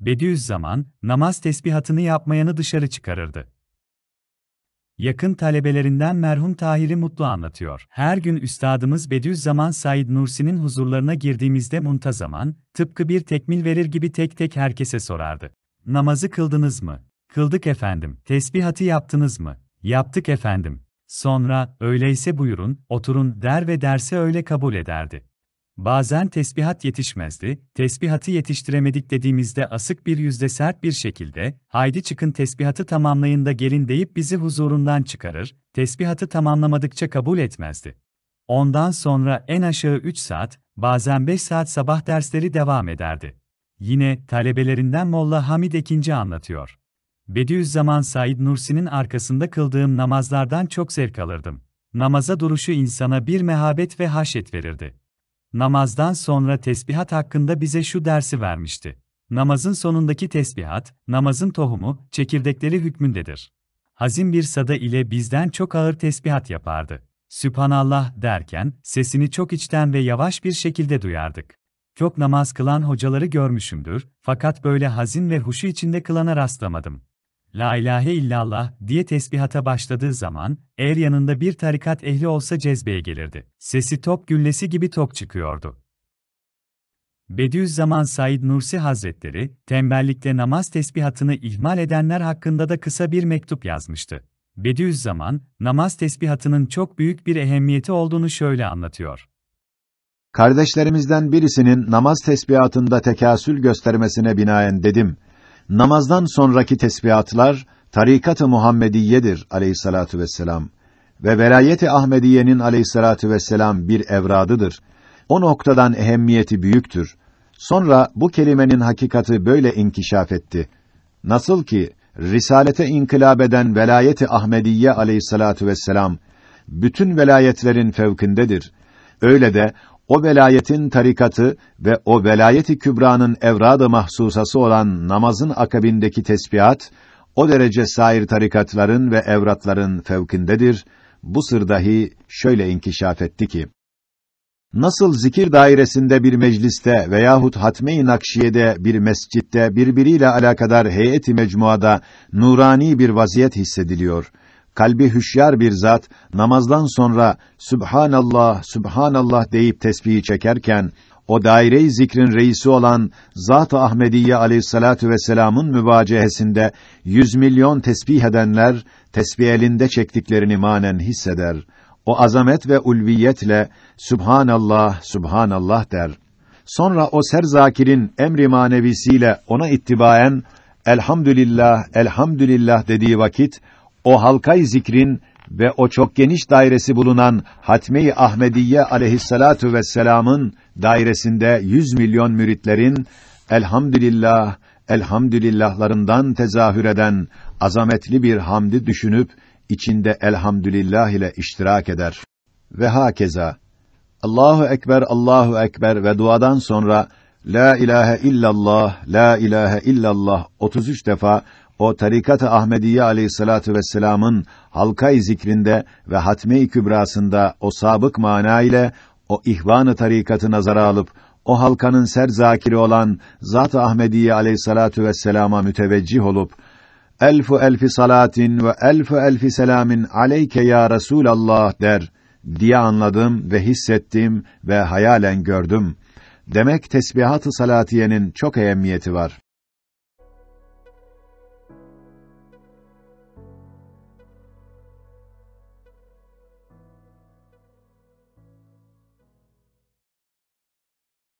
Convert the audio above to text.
Bediüzzaman, namaz tesbihatını yapmayanı dışarı çıkarırdı. Yakın talebelerinden merhum Tahir'i Mutlu anlatıyor. Her gün Üstadımız Bediüzzaman Said Nursi'nin huzurlarına girdiğimizde muntazaman, tıpkı bir tekmil verir gibi tek tek herkese sorardı. Namazı kıldınız mı? Kıldık efendim. Tesbihatı yaptınız mı? Yaptık efendim. Sonra, öyleyse buyurun, oturun der ve derse öyle kabul ederdi. Bazen tesbihat yetişmezdi, tesbihatı yetiştiremedik dediğimizde asık bir yüzde sert bir şekilde, haydi çıkın tesbihatı tamamlayın da gelin deyip bizi huzurundan çıkarır, tesbihatı tamamlamadıkça kabul etmezdi. Ondan sonra en aşağı 3 saat, bazen 5 saat sabah dersleri devam ederdi. Yine talebelerinden Molla Hamid Ekinci anlatıyor. Bediüzzaman Said Nursi'nin arkasında kıldığım namazlardan çok zevk alırdım. Namaza duruşu insana bir mehabet ve haşet verirdi namazdan sonra tesbihat hakkında bize şu dersi vermişti. Namazın sonundaki tesbihat, namazın tohumu, çekirdekleri hükmündedir. Hazin bir sada ile bizden çok ağır tesbihat yapardı. Sübhanallah derken, sesini çok içten ve yavaş bir şekilde duyardık. Çok namaz kılan hocaları görmüşümdür, fakat böyle hazin ve huşu içinde kılana rastlamadım. La ilahe illallah diye tesbihata başladığı zaman, eğer yanında bir tarikat ehli olsa cezbeye gelirdi. Sesi top güllesi gibi tok çıkıyordu. Bediüzzaman Said Nursi Hazretleri, tembellikle namaz tesbihatını ihmal edenler hakkında da kısa bir mektup yazmıştı. Bediüzzaman, namaz tesbihatının çok büyük bir ehemmiyeti olduğunu şöyle anlatıyor. Kardeşlerimizden birisinin namaz tesbihatında tekasül göstermesine binaen dedim, namazdan sonraki tesbihatlar tarikat-ı Muhammediyedir aleyhissalatu vesselam ve velayet-i Ahmediye'nin aleyhissalatu vesselam bir evradıdır. O noktadan ehemmiyeti büyüktür. Sonra bu kelimenin hakikati böyle inkişaf etti. Nasıl ki risalete inkılap eden velayeti Ahmediye aleyhissalatu vesselam bütün velayetlerin fevkindedir. Öyle de o velayetin tarikatı ve o velayeti kübranın evrada mahsusası olan namazın akabindeki tesbihat, o derece sair tarikatların ve evratların fevkindedir. Bu sır dahi şöyle inkişaf etti ki, Nasıl zikir dairesinde bir mecliste veyahut hatme-i nakşiyede bir mescitte birbiriyle alakadar heyeti mecmuada nurani bir vaziyet hissediliyor.'' kalbi hüşyar bir zat namazdan sonra Sübhanallah Sübhanallah deyip tesbihi çekerken o daire-i zikrin reisi olan Zat-ı Ahmediye aleyhissalatu vesselam'ın müvacehesinde yüz milyon tesbih edenler tesbih elinde çektiklerini manen hisseder. O azamet ve ulviyetle Subhanallah Subhanallah der. Sonra o serzakirin emri manevisiyle ona ittibaen elhamdülillah elhamdülillah dediği vakit o halkay zikrin ve o çok geniş dairesi bulunan Hatme-i Ahmediye aleyhissalatu vesselam'ın dairesinde yüz milyon müritlerin elhamdülillah elhamdülillahlarından tezahür eden azametli bir hamdi düşünüp içinde elhamdülillah ile iştirak eder. Ve hakeza Allahu ekber Allahu ekber ve duadan sonra la ilahe illallah la ilahe illallah 33 defa o tarikat-ı Ahmediye aleyhissalatu vesselam'ın halka-i zikrinde ve hatme-i kübrasında o sabık mana ile o ihvan-ı tarikatı nazara alıp o halkanın ser zakiri olan Zat-ı Ahmediye aleyhissalatu vesselama müteveccih olup elfu elfi salatin ve elfu elfi selamin aleyke ya Resulallah der diye anladım ve hissettim ve hayalen gördüm. Demek tesbihat-ı salatiyenin çok ehemmiyeti var.